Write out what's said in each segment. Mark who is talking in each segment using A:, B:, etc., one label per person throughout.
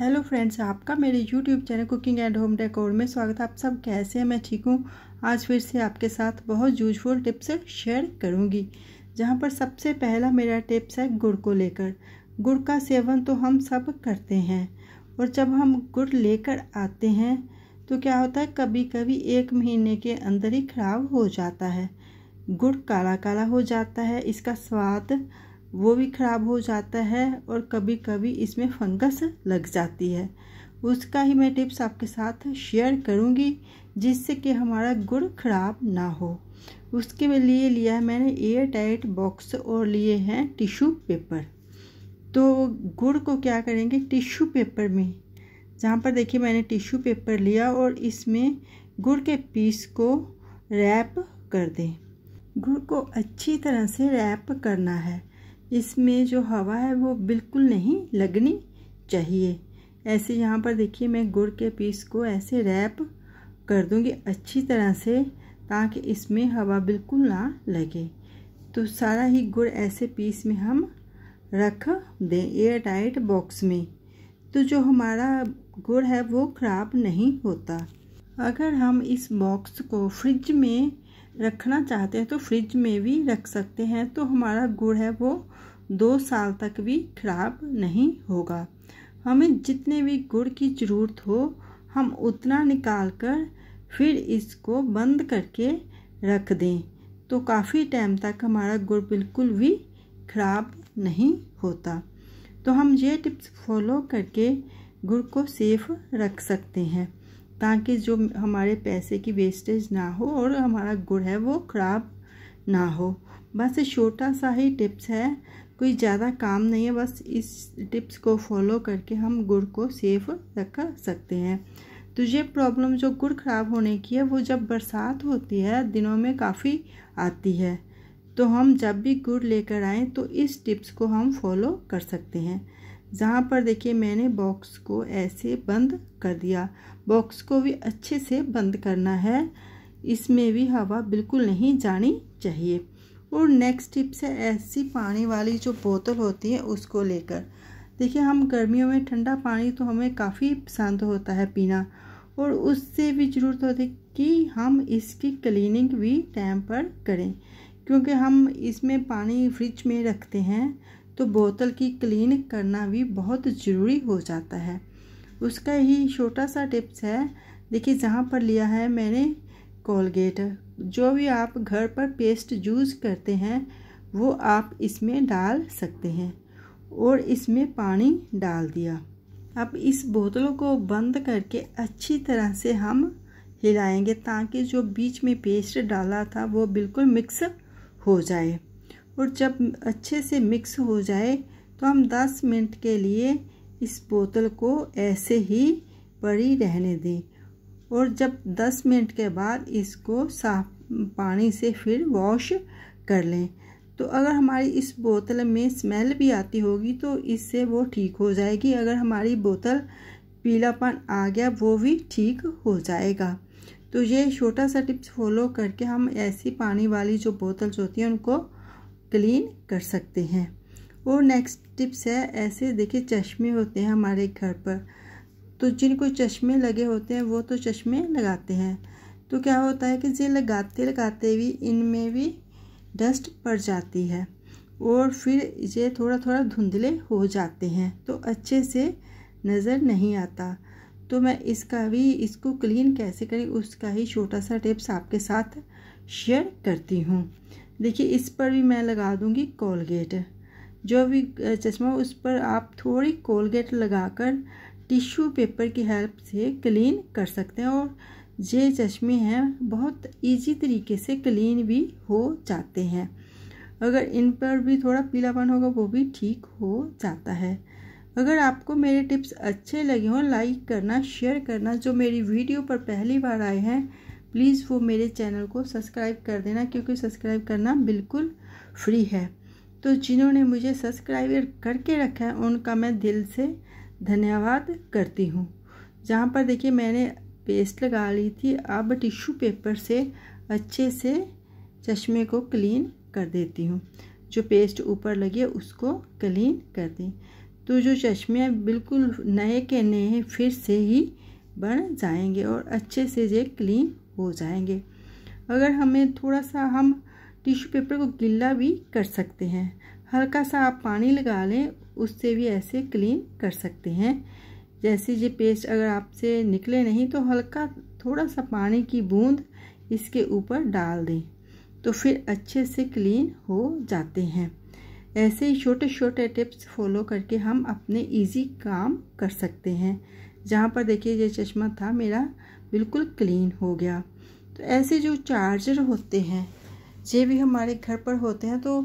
A: hello friends आपका मेरे YouTube channel cooking and home decor में स्वागत है आप सब कैसे हैं मैं ठीक हूँ आज फिर से आपके साथ बहुत यूजफुल टिप्स शेयर करूँगी जहाँ पर सबसे पहला मेरा टिप्स है गुड़ को लेकर गुड़ का सेवन तो हम सब करते हैं और जब हम गुड़ लेकर आते हैं तो क्या होता है कभी कभी एक महीने के अंदर ही ख़राब हो जाता है गुड़ काला काला हो जाता है इसका स्वाद वो भी ख़राब हो जाता है और कभी कभी इसमें फंगस लग जाती है उसका ही मैं टिप्स आपके साथ शेयर करूँगी जिससे कि हमारा गुड़ ख़राब ना हो उसके लिए लिया है मैंने एयर टाइट बॉक्स और लिए हैं टिश्यू पेपर तो गुड़ को क्या करेंगे टिश्यू पेपर में जहाँ पर देखिए मैंने टिश्यू पेपर लिया और इसमें गुड़ के पीस को रैप कर दें गुड़ को अच्छी तरह से रैप करना है इसमें जो हवा है वो बिल्कुल नहीं लगनी चाहिए ऐसे यहाँ पर देखिए मैं गुड़ के पीस को ऐसे रैप कर दूँगी अच्छी तरह से ताकि इसमें हवा बिल्कुल ना लगे तो सारा ही गुड़ ऐसे पीस में हम रख दें एयर टाइट बॉक्स में तो जो हमारा गुड़ है वो ख़राब नहीं होता अगर हम इस बॉक्स को फ्रिज में रखना चाहते हैं तो फ्रिज में भी रख सकते हैं तो हमारा गुड़ है वो दो साल तक भी खराब नहीं होगा हमें जितने भी गुड़ की ज़रूरत हो हम उतना निकाल कर फिर इसको बंद करके रख दें तो काफ़ी टाइम तक हमारा गुड़ बिल्कुल भी ख़राब नहीं होता तो हम ये टिप्स फॉलो करके गुड़ को सेफ रख सकते हैं ताकि जो हमारे पैसे की वेस्टेज ना हो और हमारा गुड़ है वो ख़राब ना हो बस छोटा सा ही टिप्स है कोई ज़्यादा काम नहीं है बस इस टिप्स को फॉलो करके हम गुड़ को सेफ रख सकते हैं तो ये प्रॉब्लम जो गुड़ ख़राब होने की है वो जब बरसात होती है दिनों में काफ़ी आती है तो हम जब भी गुड़ लेकर आएँ तो इस टिप्स को हम फॉलो कर सकते हैं जहाँ पर देखिए मैंने बॉक्स को ऐसे बंद कर दिया बॉक्स को भी अच्छे से बंद करना है इसमें भी हवा बिल्कुल नहीं जानी चाहिए और नेक्स्ट टिप्स है ऐसी पानी वाली जो बोतल होती है उसको लेकर देखिए हम गर्मियों में ठंडा पानी तो हमें काफ़ी पसंद होता है पीना और उससे भी ज़रूरत होती है कि हम इसकी क्लीनिंग भी टाइम पर करें क्योंकि हम इसमें पानी फ्रिज में रखते हैं तो बोतल की क्लीन करना भी बहुत ज़रूरी हो जाता है उसका ही छोटा सा टिप्स है देखिए जहाँ पर लिया है मैंने कोलगेट जो भी आप घर पर पेस्ट यूज करते हैं वो आप इसमें डाल सकते हैं और इसमें पानी डाल दिया अब इस बोतलों को बंद करके अच्छी तरह से हम हिलाएंगे ताकि जो बीच में पेस्ट डाला था वो बिल्कुल मिक्स हो जाए और जब अच्छे से मिक्स हो जाए तो हम 10 मिनट के लिए इस बोतल को ऐसे ही पड़ी रहने दें और जब 10 मिनट के बाद इसको साफ पानी से फिर वॉश कर लें तो अगर हमारी इस बोतल में स्मेल भी आती होगी तो इससे वो ठीक हो जाएगी अगर हमारी बोतल पीलापन आ गया वो भी ठीक हो जाएगा तो ये छोटा सा टिप्स फॉलो करके हम ऐसी पानी वाली जो बोतल्स होती हैं उनको क्लीन कर सकते हैं और नेक्स्ट टिप्स है ऐसे देखिए चश्मे होते हैं हमारे घर पर तो जिनको चश्मे लगे होते हैं वो तो चश्मे लगाते हैं तो क्या होता है कि ये लगाते लगाते भी इनमें भी डस्ट पड़ जाती है और फिर ये थोड़ा थोड़ा धुंधले हो जाते हैं तो अच्छे से नज़र नहीं आता तो मैं इसका भी इसको क्लीन कैसे करें उसका ही छोटा सा टिप्स आपके साथ शेयर करती हूँ देखिए इस पर भी मैं लगा दूँगी कोलगेट जो भी चश्मा उस पर आप थोड़ी कोलगेट लगाकर टिश्यू पेपर की हेल्प से क्लीन कर सकते हैं और ये चश्मे हैं बहुत इजी तरीके से क्लीन भी हो जाते हैं अगर इन पर भी थोड़ा पीलापन होगा वो भी ठीक हो जाता है अगर आपको मेरे टिप्स अच्छे लगे हों लाइक करना शेयर करना जो मेरी वीडियो पर पहली बार आए हैं प्लीज़ वो मेरे चैनल को सब्सक्राइब कर देना क्योंकि सब्सक्राइब करना बिल्कुल फ्री है तो जिन्होंने मुझे सब्सक्राइब करके रखा है उनका मैं दिल से धन्यवाद करती हूँ जहाँ पर देखिए मैंने पेस्ट लगा ली थी अब टिश्यू पेपर से अच्छे से चश्मे को क्लीन कर देती हूँ जो पेस्ट ऊपर लगे उसको क्लीन कर दें तो जो चश्मे बिल्कुल नए के नए फिर से ही बन जाएंगे और अच्छे से ये क्लीन हो जाएंगे अगर हमें थोड़ा सा हम टिश्यू पेपर को गिल्ला भी कर सकते हैं हल्का सा आप पानी लगा लें उससे भी ऐसे क्लीन कर सकते हैं जैसे ये पेस्ट अगर आपसे निकले नहीं तो हल्का थोड़ा सा पानी की बूंद इसके ऊपर डाल दें तो फिर अच्छे से क्लीन हो जाते हैं ऐसे ही छोटे छोटे टिप्स फॉलो करके हम अपने इजी काम कर सकते हैं जहाँ पर देखिए ये चश्मा था मेरा बिल्कुल क्लीन हो गया तो ऐसे जो चार्जर होते हैं ये भी हमारे घर पर होते हैं तो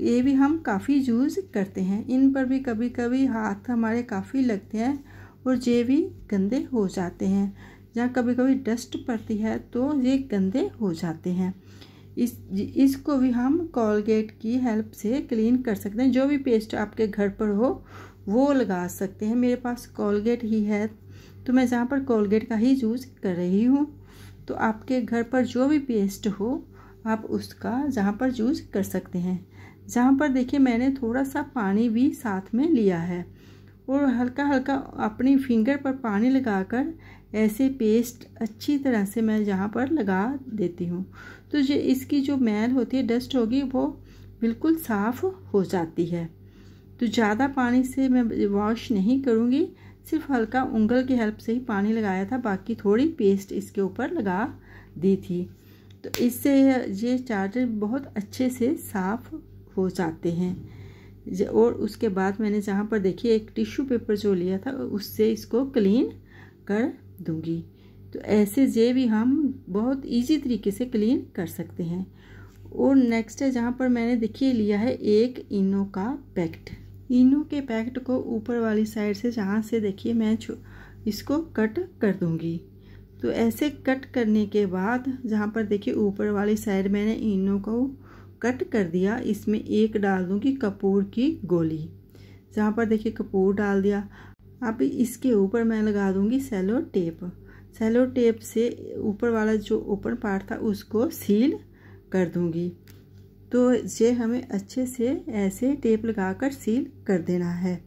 A: ये भी हम काफ़ी यूज़ करते हैं इन पर भी कभी कभी हाथ हमारे काफ़ी लगते हैं और ये भी गंदे हो जाते हैं जहाँ कभी कभी डस्ट पड़ती है तो ये गंदे हो जाते हैं इस इसको भी हम कॉलगेट की हेल्प से क्लीन कर सकते हैं जो भी पेस्ट आपके घर पर हो वो लगा सकते हैं मेरे पास कॉलगेट ही है तो मैं जहाँ पर कॉलगेट का ही यूज़ कर रही हूँ तो आपके घर पर जो भी पेस्ट हो आप उसका जहाँ पर यूज़ कर सकते हैं जहाँ पर देखिए मैंने थोड़ा सा पानी भी साथ में लिया है और हल्का हल्का अपनी फिंगर पर पानी लगाकर ऐसे पेस्ट अच्छी तरह से मैं जहाँ पर लगा देती हूँ तो ये इसकी जो मैल होती है डस्ट होगी वो बिल्कुल साफ़ हो जाती है तो ज़्यादा पानी से मैं वॉश नहीं करूँगी सिर्फ हल्का उंगल की हेल्प से ही पानी लगाया था बाकी थोड़ी पेस्ट इसके ऊपर लगा दी थी तो इससे ये चार्जर बहुत अच्छे से साफ़ पहुंचाते हैं और उसके बाद मैंने जहाँ पर देखिए एक टिश्यू पेपर जो लिया था उससे इसको क्लीन कर दूंगी तो ऐसे जे भी हम बहुत इजी तरीके से क्लीन कर सकते हैं और नेक्स्ट है जहाँ पर मैंने देखिए लिया है एक इनो का पैकेट इनो के पैकेट को ऊपर वाली साइड से जहाँ से देखिए मैं इसको कट कर दूँगी तो ऐसे कट करने के बाद जहाँ पर देखिए ऊपर वाली साइड मैंने इनो को कट कर दिया इसमें एक डाल दूँगी कपूर की गोली जहाँ पर देखिए कपूर डाल दिया अब इसके ऊपर मैं लगा दूँगी सेलो टेप सेलो टेप से ऊपर वाला जो ओपन पार्ट था उसको सील कर दूँगी तो ये हमें अच्छे से ऐसे टेप लगा कर सील कर देना है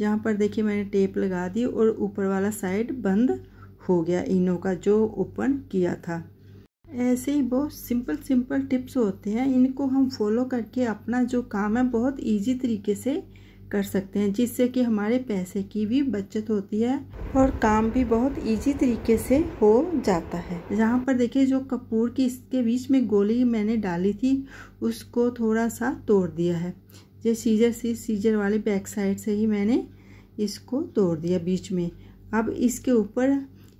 A: यहाँ पर देखिए मैंने टेप लगा दी और ऊपर वाला साइड बंद हो गया इनो का जो ओपन किया था ऐसे ही बहुत सिंपल सिंपल टिप्स होते हैं इनको हम फॉलो करके अपना जो काम है बहुत इजी तरीके से कर सकते हैं जिससे कि हमारे पैसे की भी बचत होती है और काम भी बहुत इजी तरीके से हो जाता है यहाँ पर देखिए जो कपूर की इसके बीच में गोली मैंने डाली थी उसको थोड़ा सा तोड़ दिया है जो सीजर से सीजर वाले बैक साइड से ही मैंने इसको तोड़ दिया बीच में अब इसके ऊपर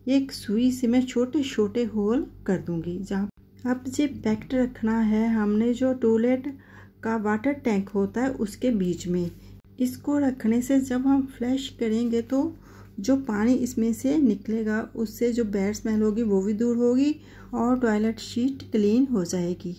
A: एक सुई से मैं छोटे छोटे होल कर दूंगी जहाँ अब जो पैक्ट रखना है हमने जो टॉयलेट का वाटर टैंक होता है उसके बीच में इसको रखने से जब हम फ्लैश करेंगे तो जो पानी इसमें से निकलेगा उससे जो बैड स्मेल होगी वो भी दूर होगी और टॉयलेट शीट क्लीन हो जाएगी